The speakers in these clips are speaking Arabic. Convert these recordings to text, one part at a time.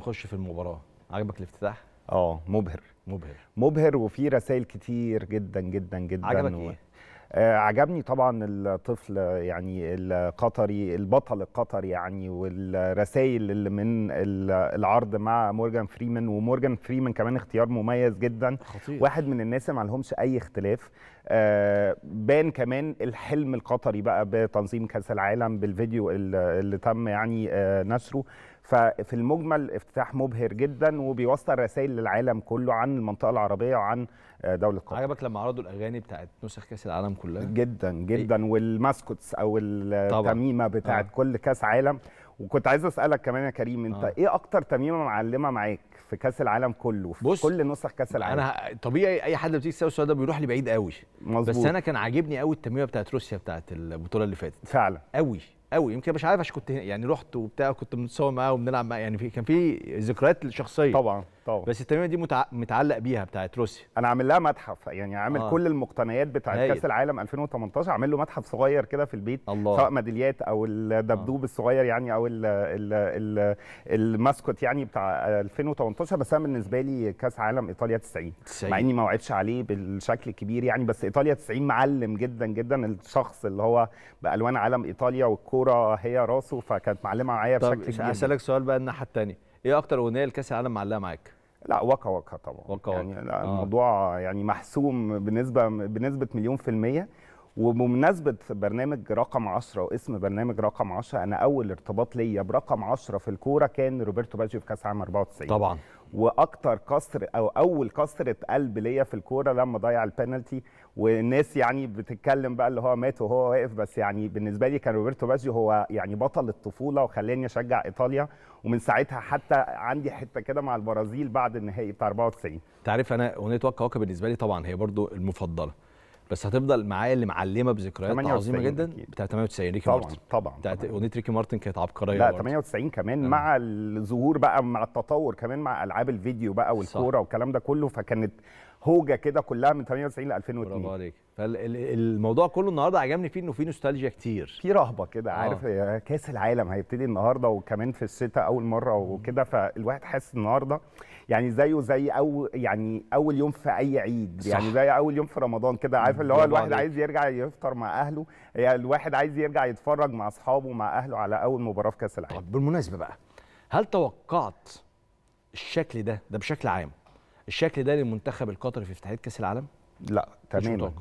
نخش في المباراه عجبك الافتتاح اه مبهر مبهر مبهر وفي رسائل كتير جدا جدا جدا عجبك و... إيه؟ آه عجبني طبعا الطفل يعني القطري البطل القطري يعني والرسائل اللي من العرض مع مورجان فريمان ومورجان فريمان كمان اختيار مميز جدا خطير. واحد من الناس ما لهمش اي اختلاف آه بان كمان الحلم القطري بقى بتنظيم كاس العالم بالفيديو اللي تم يعني آه نشره ففي المجمل افتتاح مبهر جدا وبيوصل رسائل للعالم كله عن المنطقه العربيه وعن آه، دوله قطر عجبك لما عرضوا الاغاني بتاعت نسخ كاس العالم كلها جدا جدا إيه؟ والماسكوتس او التميمه بتاعت آه. كل كاس عالم وكنت عايز اسالك كمان يا كريم انت آه. ايه اكتر تميمه معلمه معاك في كاس العالم كله في بص كل نسخ كاس العالم انا طبيعي اي حد بتيجي تساله السؤال ده بيروح لي بعيد قوي مظبوط بس انا كان عاجبني قوي التميمه بتاعت روسيا بتاعت البطوله اللي فاتت فعلا قوي قوي يمكن مش عارف عشان كنت يعني رحت وبتاع كنت متصور معاه وبنلعب معاه يعني في كان في ذكريات شخصيه طبعا طبعا بس التمرينه دي متع... متعلق بيها بتاعت روسيا انا عامل لها متحف يعني عامل آه. كل المقتنيات بتاعت كاس العالم 2018 عامل له متحف صغير كده في البيت الله. سواء ميداليات او الدبدوب آه. الصغير يعني او ال ال ال الماسكوت يعني بتاع 2018 بس انا بالنسبه لي كاس عالم ايطاليا 90 مع اني ما وعدتش عليه بالشكل الكبير يعني بس ايطاليا 90 معلم جدا جدا الشخص اللي هو بالوان عالم ايطاليا والكوره هي راسه فكانت معلمه معايا بشكل كبير طب اسالك سؤال بقى الناحيه الثانيه ايه اكتر اغنيه لكاس العالم معلقه معاك لا واكا واكا طبعا وكا يعني آه. الموضوع يعني محسوم بنسبه بنسبه مليون في الميه وبمناسبة برنامج رقم 10 واسم برنامج رقم 10 أنا أول ارتباط ليا برقم 10 في الكورة كان روبرتو باجيو في كأس عام 94 طبعا واكتر كسر او اول كسره قلب ليا في الكوره لما ضيع البنالتي والناس يعني بتتكلم بقى اللي هو مات وهو واقف بس يعني بالنسبه لي كان روبرتو باجيو هو يعني بطل الطفوله وخلاني اشجع ايطاليا ومن ساعتها حتى عندي حته كده مع البرازيل بعد النهائي بتاع 94 تعرف انا اغنيه وكا وكا بالنسبه لي طبعا هي برضو المفضله بس هتفضل معايا اللي معلمه بذكريات عظيمه جدا بتاع 98 ريكي طبعًا مارتن طبعا بتاعت اغنيه ريكي مارتن كانت عبقريه لا 98 كمان آه. مع الظهور بقى مع التطور كمان مع العاب الفيديو بقى والكوره والكلام ده كله فكانت هوجه كده كلها من 98 ل 2002 برافو عليك فالموضوع كله النهارده عجبني فيه انه في نوستالجيا كتير في رهبه كده آه. عارف كاس العالم هيبتدي النهارده وكمان في الستة اول مره وكده فالواحد حاسس النهارده يعني زيه زي او يعني اول يوم في اي عيد صح. يعني زي اول يوم في رمضان كده عارف اللي هو الواحد عايز يرجع يفطر مع اهله يعني الواحد عايز يرجع يتفرج مع اصحابه مع اهله على اول مباراه في كاس العالم طب بالمناسبه بقى هل توقعت الشكل ده ده بشكل عام الشكل ده للمنتخب القطري في افتتاحيه كاس العالم لا تماما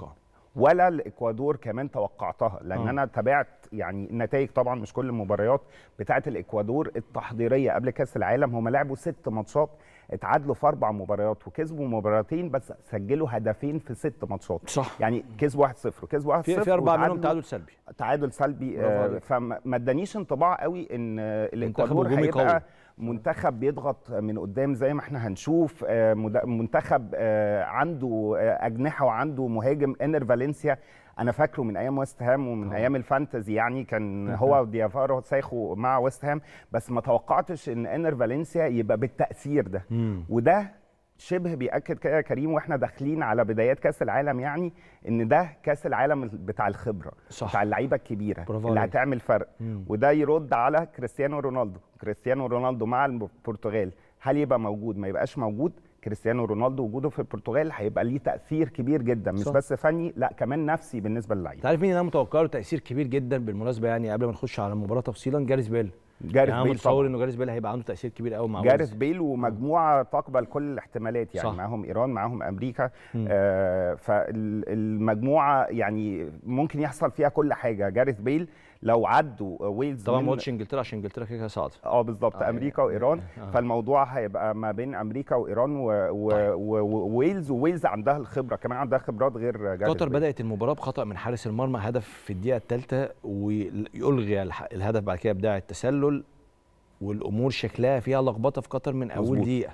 ولا الاكوادور كمان توقعتها لان أوه. انا تابعت يعني النتائج طبعا مش كل المباريات بتاعه الاكوادور التحضيريه قبل كاس العالم هم لعبوا ست ماتشات اتعادلوا في اربع مباريات وكسبوا مباراتين بس سجلوا هدفين في ست ماتشات صح يعني كسبوا 1-0 وكسبوا 1-0 في, في اربع منهم تعادل سلبي تعادل سلبي آه فما ادانيش انطباع قوي ان الاكوادور هيبقى قوي. منتخب بيضغط من قدام زي ما احنا هنشوف آه، منتخب آه، عنده آه، اجنحه وعنده مهاجم انر فالنسيا انا فاكره من ايام ويست هام ومن أوه. ايام الفانتزي يعني كان هو ديافارو سايخو مع ويست هام بس ما توقعتش ان انر فالنسيا يبقى بالتاثير ده مم. وده شبه بياكد كده يا كريم واحنا داخلين على بدايات كاس العالم يعني ان ده كاس العالم بتاع الخبره صح. بتاع اللعيبه الكبيره اللي هتعمل فرق مم. وده يرد على كريستيانو رونالدو كريستيانو رونالدو مع البرتغال هل يبقى موجود ما يبقاش موجود كريستيانو رونالدو وجوده في البرتغال هيبقى ليه تاثير كبير جدا مش صح. بس فني لا كمان نفسي بالنسبه للعيبه عارف مين انا متوقع له تاثير كبير جدا بالمناسبه يعني قبل ما نخش على المباراه تفصيلا جاريس بيل جاريث يعني بيل متصور انه جاريث بيل هيبقى عنده تاثير كبير قوي مع جاريث بيل ومجموعه تقبل كل الاحتمالات يعني معاهم ايران معاهم امريكا آه فالمجموعه يعني ممكن يحصل فيها كل حاجه جاريث بيل آه لو عدوا ويلز طبعا ما قلتش انجلترا عشان انجلترا كده صعد اه بالظبط آه امريكا يعني وايران آه. فالموضوع هيبقى ما بين امريكا وايران وويلز طيب. وويلز عندها الخبره كمان عندها خبرات غير قطر بدات المباراه بخطا من حارس المرمى هدف في الدقيقه الثالثه ويلغي الهدف بعد كده ابداع التسلل والامور شكلها فيها لخبطه في قطر من اول مزبوط. دقيقه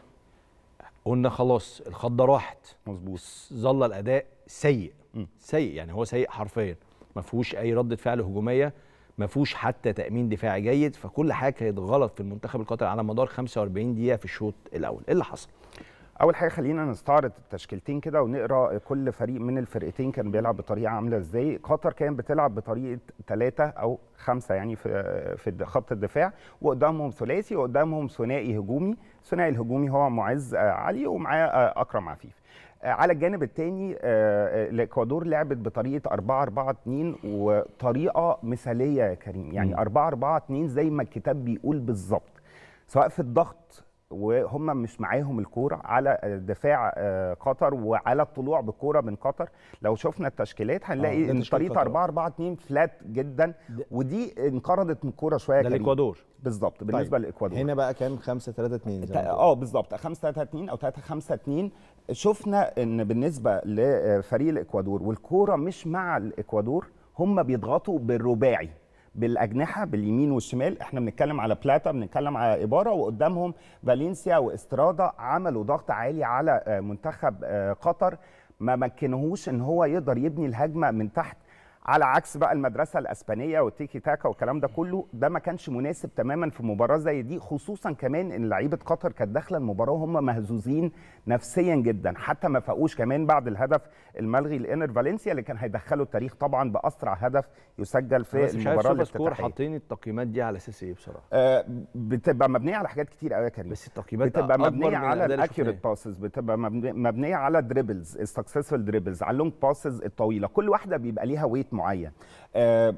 قلنا خلاص الخضه راحت مظبوط ظل الاداء سيء م. سيء يعني هو سيء حرفيا ما فيهوش اي رده فعل هجوميه ما فيهوش حتى تامين دفاعي جيد فكل حاجه كانت غلط في المنتخب القطري على مدار 45 دقيقه في الشوط الاول ايه اللي حصل اول حاجه خلينا نستعرض التشكيلتين كده ونقرا كل فريق من الفرقتين كان بيلعب بطريقه عامله ازاي قطر كان بتلعب بطريقه ثلاثة او خمسة يعني في في خط الدفاع وقدامهم ثلاثي وقدامهم ثنائي هجومي الثنائي الهجومي هو معز آه، علي ومعاه آه، اكرم عفيف آه، على الجانب الثاني آه، آه، الاكوادور لعبت بطريقه 4 4 2 وطريقه مثاليه يا كريم يعني 4 4 2 زي ما الكتاب بيقول بالظبط سواء في الضغط وهم مش معاهم الكوره على دفاع قطر وعلى الطلوع بالكوره من قطر لو شفنا التشكيلات هنلاقي آه ان طريقه 4 4 2 فلات جدا ودي انقرضت من الكوره شويه ده الاكوادور بالظبط بالنسبه طيب. للاكوادور هنا بقى كان 5 3 2 اه بالظبط 5 3 2 او 3 5 2 شفنا ان بالنسبه لفريق الاكوادور والكوره مش مع الاكوادور هم بيضغطوا بالرباعي بالاجنحه باليمين والشمال احنا بنتكلم على بلاتا بنتكلم على اباره وقدامهم فالنسيا واسترادا عملوا ضغط عالي على منتخب آه، قطر ما مكنهوش ان هو يقدر يبني الهجمه من تحت على عكس بقى المدرسه الاسبانيه والتيكي تاكا والكلام ده كله ده ما كانش مناسب تماما في مباراه زي دي خصوصا كمان ان لعيبه قطر كانت داخله المباراه وهم مهزوزين نفسيا جدا حتى ما فاقوش كمان بعد الهدف الملغي لانر فالنسيا اللي كان هيدخله التاريخ طبعا باسرع هدف يسجل في بس المباراه الافتتاحيه حاطين التقييمات دي على اساس ايه بصراحه آه بتبقى مبنيه على حاجات كتير قوي يا كريم بس التقييمات بتبقى مبنيه على الاكيوريت باسز بتبقى مبنيه على دريبلز السكسسفل دريبلز على اللونج باسز الطويله كل واحده بيبقى ليها ويت معين آه،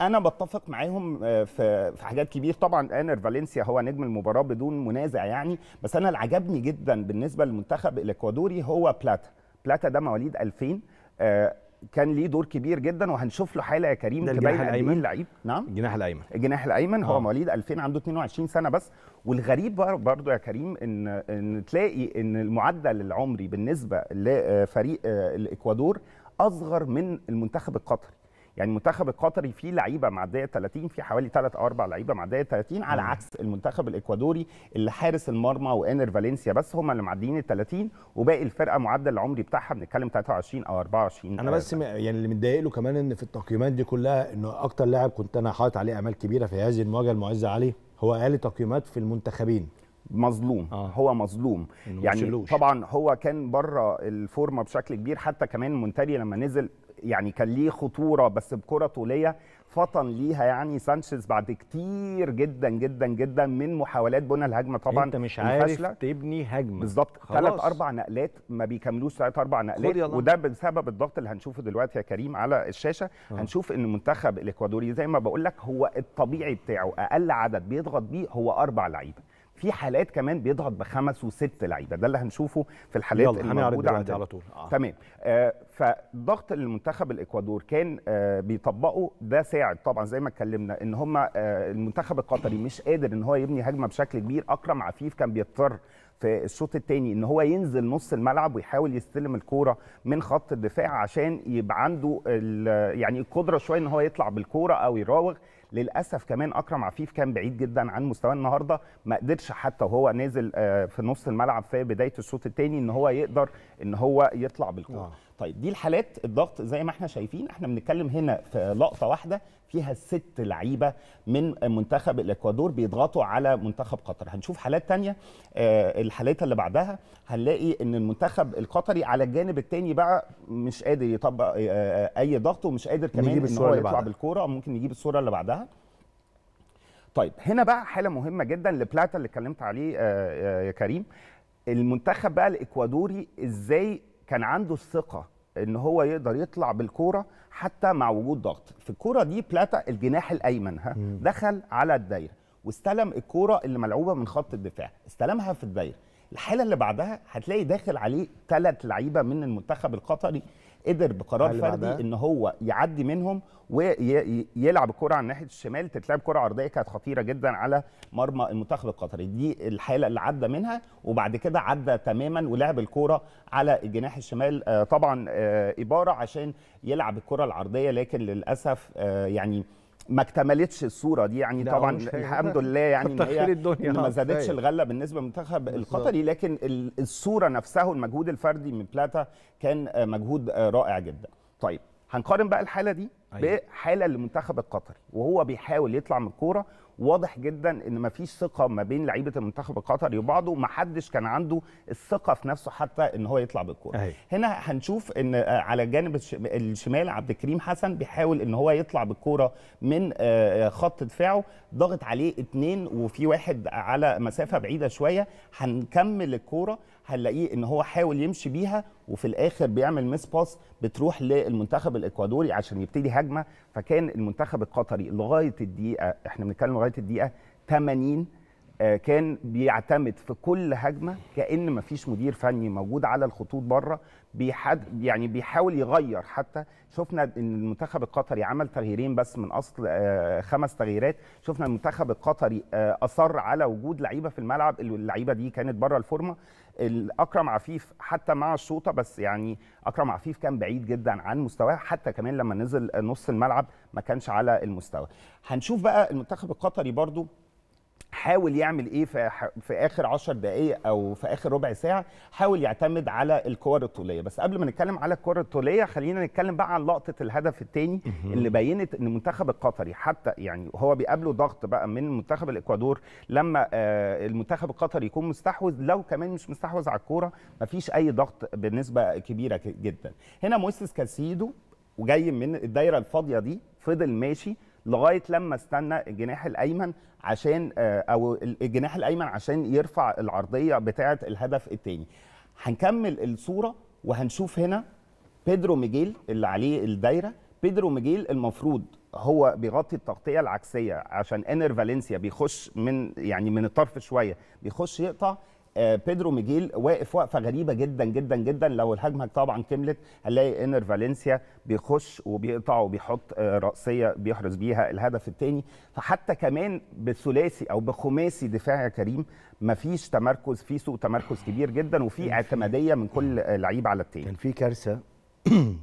انا بتفق معاهم آه، في في حاجات كبير طبعا انر فالنسيا هو نجم المباراه بدون منازع يعني بس انا اللي عجبني جدا بالنسبه للمنتخب الاكوادوري هو بلاتا بلاتا ده مواليد 2000 آه، كان ليه دور كبير جدا وهنشوف له حاله يا كريم تبين قد ايه نعم الجناح الايمن الجناح الايمن هو مواليد 2000 عنده 22 سنه بس والغريب برضو يا كريم ان ان تلاقي ان المعدل العمري بالنسبه لفريق الاكوادور اصغر من المنتخب القطري يعني المنتخب القطري فيه لعيبه معديه 30 في حوالي 3 او 4 لعيبه معديه 30 على عكس المنتخب الاكوادوري اللي حارس المرمى وانر فالنسيا بس هم اللي معديين ال 30 وباقي الفرقه معدل العمري بتاعها بنتكلم 23 او 24 انا بس يعني اللي متضايق له كمان ان في التقييمات دي كلها انه اكتر لاعب كنت انا حاطط عليه امال كبيره في هذه المواجهه المعزه عليه هو اقل تقييمات في المنتخبين مظلوم آه. هو مظلوم يعني مشلوش. طبعا هو كان بره الفورمه بشكل كبير حتى كمان مونتاري لما نزل يعني كان ليه خطوره بس بكره طوليه فطن ليها يعني سانشيز بعد كتير جدا جدا جدا من محاولات بنى الهجمه طبعا انت مش عارف تبني هجمه بالظبط ثلاث اربع نقلات ما بيكملوش ثلاث اربع نقلات وده بسبب الضغط اللي هنشوفه دلوقتي يا كريم على الشاشه أوه. هنشوف ان المنتخب الاكوادوري زي ما بقول لك هو الطبيعي بتاعه اقل عدد بيضغط بيه هو اربع لعيبه في حالات كمان بيضغط بخمس وست لعيبه ده اللي هنشوفه في الحالات يلا اللي موجوده عندنا على طول آه. تمام آه فضغط المنتخب الاكوادور كان آه بيطبقه ده ساعد طبعا زي ما اتكلمنا ان هم آه المنتخب القطري مش قادر ان هو يبني هجمه بشكل كبير اكرم عفيف كان بيضطر في الشوط الثاني ان هو ينزل نص الملعب ويحاول يستلم الكوره من خط الدفاع عشان يبقى عنده يعني القدره شويه ان هو يطلع بالكوره او يراوغ للاسف كمان اكرم عفيف كان بعيد جدا عن مستواه النهارده ما قدرش حتى وهو نازل آه، في نص الملعب في بدايه الشوط الثاني ان هو يقدر ان هو يطلع بالكوره آه. طيب دي الحالات الضغط زي ما احنا شايفين احنا بنتكلم هنا في لقطه واحده فيها ست لعيبه من منتخب الاكوادور بيضغطوا على منتخب قطر هنشوف حالات تانية آه، الحالات اللي بعدها هنلاقي ان المنتخب القطري على الجانب التاني بقى مش قادر يطبق آه، آه، اي ضغط ومش قادر كمان ان هو يطلع بالكوره ممكن نجيب الصوره اللي بعدها طيب هنا بقى حاله مهمه جدا لبلاتا اللي اتكلمت عليه يا كريم المنتخب بقى الاكوادوري ازاي كان عنده الثقه ان هو يقدر يطلع بالكوره حتى مع وجود ضغط في الكوره دي بلاتا الجناح الايمن ها دخل على الدايره واستلم الكوره اللي ملعوبه من خط الدفاع استلمها في الدايره الحاله اللي بعدها هتلاقي داخل عليه ثلاث لعيبه من المنتخب القطري قدر بقرار فردي ان هو يعدي منهم ويلعب الكره على الناحيه الشمال تتلعب كره عرضيه كانت خطيره جدا على مرمى المنتخب القطري دي الحاله اللي عدى منها وبعد كده عدى تماما ولعب الكره على الجناح الشمال آه، طبعا آه، اباره عشان يلعب الكره العرضيه لكن للاسف آه، يعني ما اكتملتش الصوره دي يعني طبعا الحمد لله يعني ان هي الدنيا ما زادتش الغله بالنسبه للمنتخب القطري لكن الصوره نفسها والمجهود الفردي من بلاتا كان مجهود رائع جدا طيب هنقارن بقى الحاله دي أيوة. بحاله للمنتخب القطري وهو بيحاول يطلع من الكوره واضح جدا ان مفيش ثقه ما بين لعيبه المنتخب القطري وبعضه ما حدش كان عنده الثقه في نفسه حتى ان هو يطلع بالكوره أيوة. هنا هنشوف ان آه، على جانب الشمال عبد الكريم حسن بيحاول ان هو يطلع بالكوره من آه، آه، خط دفاعه ضغط عليه اتنين وفي واحد على مسافه بعيده شويه هنكمل الكوره هنلاقيه ان هو حاول يمشي بيها وفي الاخر بيعمل ميس باس بتروح للمنتخب الاكوادوري عشان يبتدي هجمه فكان المنتخب القطري لغايه الدقيقه احنا بنتكلم لغايه الدقيقه 80 آه، كان بيعتمد في كل هجمه كان مفيش مدير فني موجود على الخطوط بره بيحد يعني بيحاول يغير حتى شفنا ان المنتخب القطري عمل تغييرين بس من اصل آه، خمس تغييرات شفنا المنتخب القطري آه، اصر على وجود لعيبه في الملعب اللعيبه دي كانت بره الفورمه اكرم عفيف حتى مع الشوطه بس يعني اكرم عفيف كان بعيد جدا عن مستواه حتى كمان لما نزل نص الملعب ما كانش على المستوى هنشوف بقى المنتخب القطري برضو حاول يعمل ايه في, في اخر 10 دقائق او في اخر ربع ساعه حاول يعتمد على الكور الطوليه بس قبل ما نتكلم على الكور الطوليه خلينا نتكلم بقى عن لقطه الهدف الثاني اللي بينت ان المنتخب القطري حتى يعني هو بيقابله ضغط بقى من منتخب الاكوادور لما آه المنتخب القطري يكون مستحوذ لو كمان مش مستحوذ على الكوره مفيش اي ضغط بنسبه كبيره جدا هنا مويسيس كاسيدو وجاي من الدايره الفاضيه دي فضل ماشي لغايه لما استنى الجناح الايمن عشان آه، او الجناح الايمن عشان يرفع العرضيه بتاعه الهدف الثاني هنكمل الصوره وهنشوف هنا بيدرو ميجيل اللي عليه الدايره بيدرو ميجيل المفروض هو بيغطي التغطيه العكسيه عشان انر فالنسيا بيخش من يعني من الطرف شويه بيخش يقطع آه، بيدرو ميجيل واقف وقفه غريبه جدا جدا جدا لو الهجمه طبعا كملت هنلاقي انر فالنسيا بيخش وبيقطع وبيحط آه، راسيه بيحرز بيها الهدف الثاني فحتى كمان بثلاثي او بخماسي دفاع يا كريم مفيش تمركز في سوء تمركز كبير جدا وفي اعتماديه من كل لعيب على الثاني كان في كارثه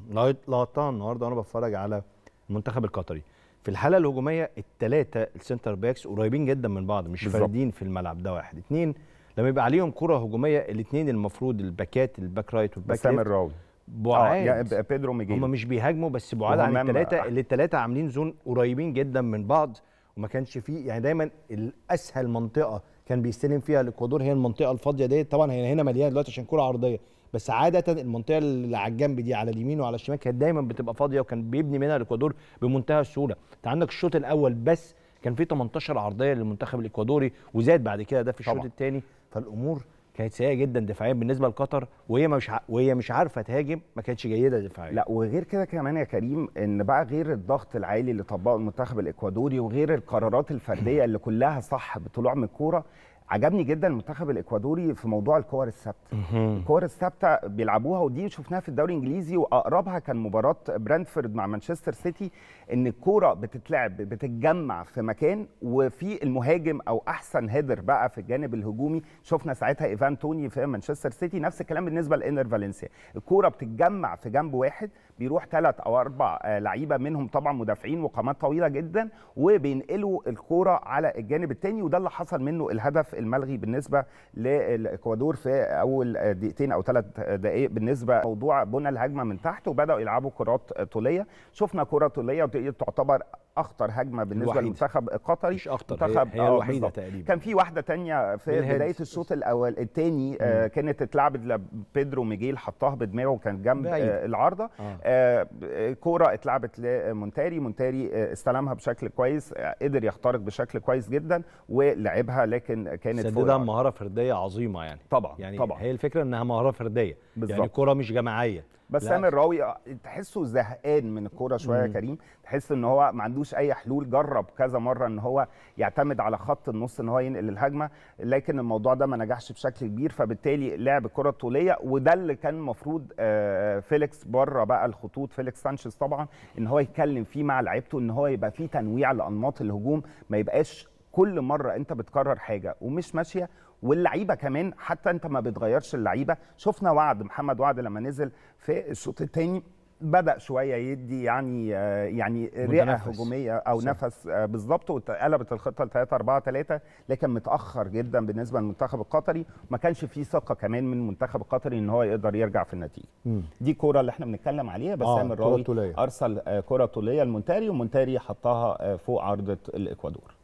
لقطتها النهارده وانا بتفرج على المنتخب القطري في الحاله الهجوميه الثلاثه السنتر باكس قريبين جدا من بعض مش فردين في الملعب ده واحد اثنين لما يبقى عليهم كره هجوميه الاثنين المفروض الباكات الباك رايت والباك ليفت الراوي بعاد يعني بيدرو ميجي هم مش بيهاجموا بس بعاد عن الثلاثه آه. اللي الثلاثه عاملين زون قريبين جدا من بعض وما كانش فيه يعني دايما الاسهل منطقه كان بيستلم فيها الاكوادور هي المنطقه الفاضيه ديت طبعا هي هنا مليانه دلوقتي عشان كره عرضيه بس عاده المنطقه اللي على الجنب دي على اليمين وعلى الشمال كانت دايما بتبقى فاضيه وكان بيبني منها الاكوادور بمنتهى السهوله انت عندك الشوط الاول بس كان في 18 عرضيه للمنتخب الاكوادوري وزاد بعد كده ده في الشوط الثاني فالامور كانت سيئه جدا دفاعيا بالنسبه لقطر وهي مش ع... وهي مش عارفه تهاجم ما كانتش جيده دفاعيا لا وغير كده كمان يا كريم ان بقى غير الضغط العالي اللي طبقه المنتخب الاكوادوري وغير القرارات الفرديه اللي كلها صح بطلوع من الكوره عجبني جدا المنتخب الاكوادوري في موضوع الكور الثابته الكور الثابته بيلعبوها ودي شفناها في الدوري الانجليزي واقربها كان مباراه برنتفورد مع مانشستر سيتي ان الكوره بتتلعب بتتجمع في مكان وفي المهاجم او احسن هيدر بقى في الجانب الهجومي شفنا ساعتها ايفان توني في مانشستر سيتي نفس الكلام بالنسبه لانر فالنسيا الكوره بتتجمع في جنب واحد بيروح ثلاث او اربع آه، لعيبه منهم طبعا مدافعين وقامات طويله جدا وبينقلوا الكوره على الجانب الثاني وده اللي حصل منه الهدف الملغي بالنسبه للاكوادور في اول آه، دقيقتين او ثلاث آه، دقائق بالنسبه لموضوع بنى الهجمه من تحت وبداوا يلعبوا كرات طوليه شفنا كره طوليه تعتبر اخطر هجمه بالنسبه للمنتخب القطري مش اخطر منتخب هي, هي آه، الوحيده تقريبا كان في واحده تانية في بدايه الشوط الاول الثاني آه كانت اتلعبت لبيدرو ميجيل حطها بدماغه كان جنب آه العارضه آه. آه كوره اتلعبت لمونتاري مونتاري آه استلمها بشكل كويس آه قدر يخترق بشكل كويس جدا ولعبها لكن كانت سددها مهاره فرديه عظيمه يعني طبعا يعني طبعا هي الفكره انها مهاره فرديه بالزبط. يعني كوره مش جماعيه بس سامر الراوي آه، تحسه زهقان من الكوره شويه يا كريم تحس ان هو ما عندوش اي حلول جرب كذا مره ان هو يعتمد على خط النص ان هو ينقل الهجمه لكن الموضوع ده ما نجحش بشكل كبير فبالتالي لعب الكره الطوليه وده اللي كان المفروض آه، آه، فيليكس بره بقى الخطوط فيليكس سانشيز طبعا ان هو يتكلم فيه مع لعيبته ان هو يبقى فيه تنويع لانماط الهجوم ما يبقاش كل مره انت بتكرر حاجه ومش ماشيه واللعيبه كمان حتى انت ما بتغيرش اللعيبه شفنا وعد محمد وعد لما نزل في الشوط الثاني بدا شويه يدي يعني آه، يعني رئه هجوميه او صح. نفس آه، بالظبط وقلبت الخطه ل 3 4 3 لكن متاخر جدا بالنسبه للمنتخب القطري ما كانش في ثقه كمان من المنتخب القطري ان هو يقدر يرجع في النتيجه مم. دي الكوره اللي احنا بنتكلم عليها بسام آه الراوي ارسل كره طوليه آه، لمونتاري ومونتاري حطها فوق عرضه الاكوادور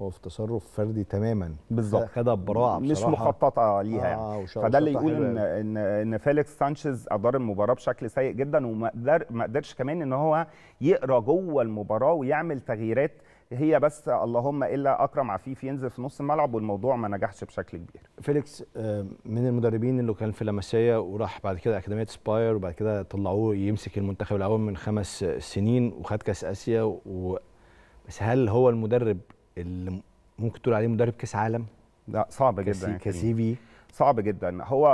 هو في تصرف فردي تماما بالظبط خدها ببراعه مش مخططه ليها يعني آه فده اللي يقول ان ان ان فيليكس سانشيز ادار المباراه بشكل سيء جدا وما قدرش كمان ان هو يقرا جوه المباراه ويعمل تغييرات هي بس اللهم الا اكرم عفيف ينزل في نص الملعب والموضوع ما نجحش بشكل كبير. فيليكس آه، من المدربين اللي كان في لمسيه وراح بعد كده اكاديميه سباير وبعد كده طلعوه يمسك المنتخب الاول من خمس سنين وخد كاس اسيا و... بس هل هو المدرب اللي ممكن تقول عليه مدرب كاس عالم لا صعب جدا كسي في صعب جدا هو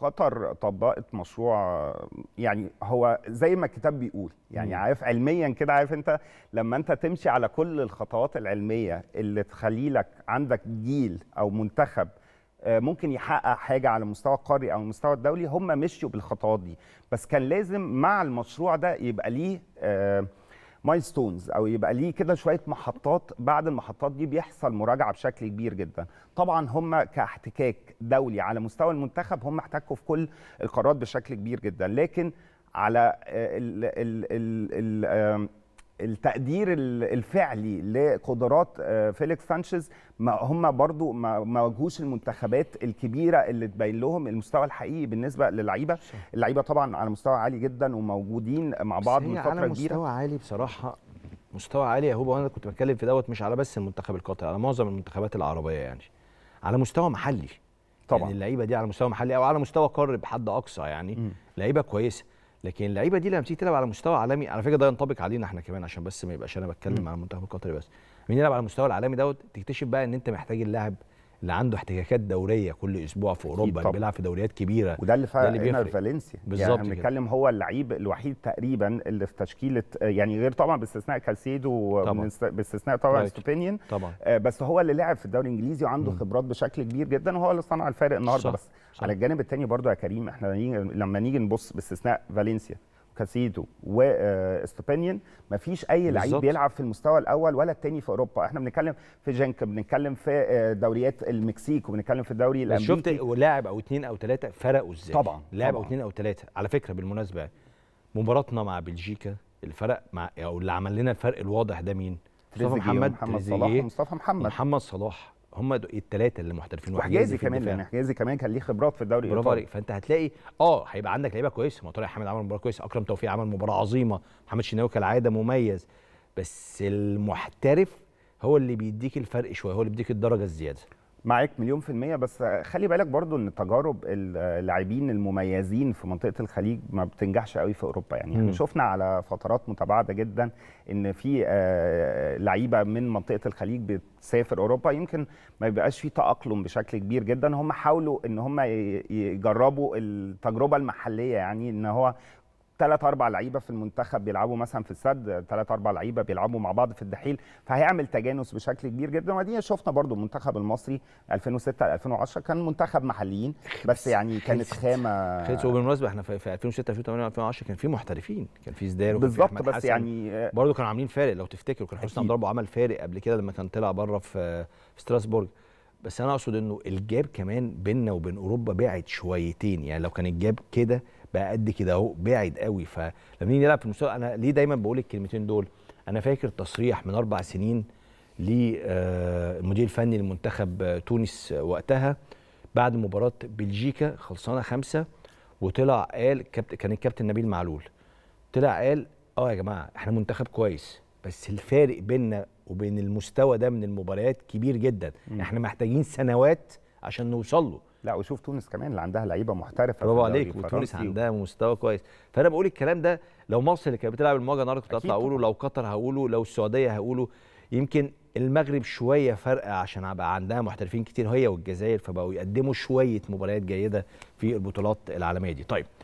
قطر آه، طبقت مشروع آه، يعني هو زي ما الكتاب بيقول يعني عارف علميا كده عارف انت لما انت تمشي على كل الخطوات العلميه اللي تخلي لك عندك جيل او منتخب آه، ممكن يحقق حاجه على مستوى القاري او المستوى الدولي هم مشوا بالخطوات دي بس كان لازم مع المشروع ده يبقى ليه مايلستونز او يبقى ليه كده شويه محطات بعد المحطات دي بيحصل مراجعه بشكل كبير جدا طبعا هم كاحتكاك دولي على مستوى المنتخب هم احتكوا في كل القرارات بشكل كبير جدا لكن على ال ال ال ال التقدير الفعلي لقدرات آه، فيليكس سانشيز ما هم برضو ما واجهوش المنتخبات الكبيره اللي تبين لهم المستوى الحقيقي بالنسبه للعيبه اللعيبه طبعا على مستوى عالي جدا وموجودين مع بعض من فتره على كبيره مستوى عالي بصراحه مستوى عالي يا هو وانا كنت بتكلم في دوت مش على بس المنتخب القطري على معظم المنتخبات العربيه يعني على مستوى محلي طبعا يعني اللعيبه دي على مستوى محلي او على مستوى قاري بحد اقصى يعني لعيبه كويسه لكن اللعيبه دي لما بتيجي تلعب على مستوى عالمي على فكره ده ينطبق علينا احنا كمان عشان بس ما يبقاش انا بتكلم م. على المنتخب القطري بس من يلعب على المستوى العالمي دوت تكتشف بقى ان انت محتاج اللاعب اللي عنده احتكاكات دوريه كل اسبوع في اوروبا اللي بيلعب في دوريات كبيره وده اللي فعلا هنا فالنسيا يعني بالظبط يعني بنتكلم هو اللعيب الوحيد تقريبا اللي في تشكيله يعني غير طبعا باستثناء كالسيدو طبعًا. باستثناء طبعا ستوبينيون آه، طبعا بس هو اللي لعب في الدوري الانجليزي وعنده مم. خبرات بشكل كبير جدا وهو اللي صنع الفارق النهارده بس صح. على الجانب الثاني برضو يا كريم احنا لما نيجي نبص باستثناء فالنسيا كاسيدو واستوبينيون آه، ما فيش اي لعيب بيلعب في المستوى الاول ولا الثاني في اوروبا احنا بنتكلم في جنك بنتكلم في آه، دوريات المكسيك وبنتكلم في الدوري الامريكي شفت لاعب او اثنين او ثلاثه فرقوا ازاي طبعا لاعب او اثنين او ثلاثه على فكره بالمناسبه مباراتنا مع بلجيكا الفرق مع او اللي عمل لنا الفرق الواضح ده مين مصطفى محمد, محمد صلاح مصطفى محمد محمد صلاح هم الثلاثه اللي محترفين وحجازي كمان لان يعني حجازي كمان كان ليه خبرات في الدوري برافو عليك فانت هتلاقي اه هيبقى عندك لعيبه كويسه ما طارق حامد عمل مباراه كويسه اكرم توفيق عمل مباراه عظيمه محمد شناوي كالعاده مميز بس المحترف هو اللي بيديك الفرق شويه هو اللي بيديك الدرجه الزياده معاك مليون في المية بس خلي بالك برضو ان تجارب اللاعبين المميزين في منطقة الخليج ما بتنجحش قوي في اوروبا يعني احنا شفنا على فترات متباعدة جدا ان في آه، لعيبة من منطقة الخليج بتسافر اوروبا يمكن ما بيبقاش في تأقلم بشكل كبير جدا هم حاولوا ان هم يجربوا التجربة المحلية يعني ان هو ثلاث اربع لعيبه في المنتخب بيلعبوا مثلا في السد ثلاث اربع لعيبه بيلعبوا مع بعض في الدحيل فهيعمل تجانس بشكل كبير جدا ودي شفنا برضو المنتخب المصري 2006 2010 كان منتخب محليين بس يعني كانت خامه خلص وبالمناسبه احنا في 2006 2008 2010 كان في محترفين كان في زدار بالظبط بس حسن. يعني آه، برضو كانوا عاملين فارق لو تفتكروا كان حسني ضربه عمل فارق قبل كده لما كان طلع بره في ستراسبورج بس انا اقصد انه الجاب كمان بيننا وبين اوروبا بعد شويتين يعني لو كان الجاب كده بقى قد كده اهو بعد قوي فلما نيجي نلعب في المستوى انا ليه دايما بقول الكلمتين دول انا فاكر تصريح من اربع سنين للمدير آه، الفني لمنتخب تونس وقتها بعد مباراه بلجيكا خلصانه خمسة وطلع قال كان الكابتن نبيل معلول طلع قال اه يا جماعه احنا منتخب كويس بس الفارق بيننا وبين المستوى ده من المباريات كبير جدا احنا محتاجين سنوات عشان نوصل له لا وشوف تونس كمان اللي عندها لعيبه محترفه برافو عليك وتونس عندها مستوى كويس فانا بقول الكلام ده لو مصر اللي كانت بتلعب المواجهه النهارده كنت هطلع اقوله لو قطر هقوله لو السعوديه هقوله يمكن المغرب شويه فرق عشان بقى عندها محترفين كتير هي والجزائر فبقوا يقدموا شويه مباريات جيده في البطولات العالميه دي طيب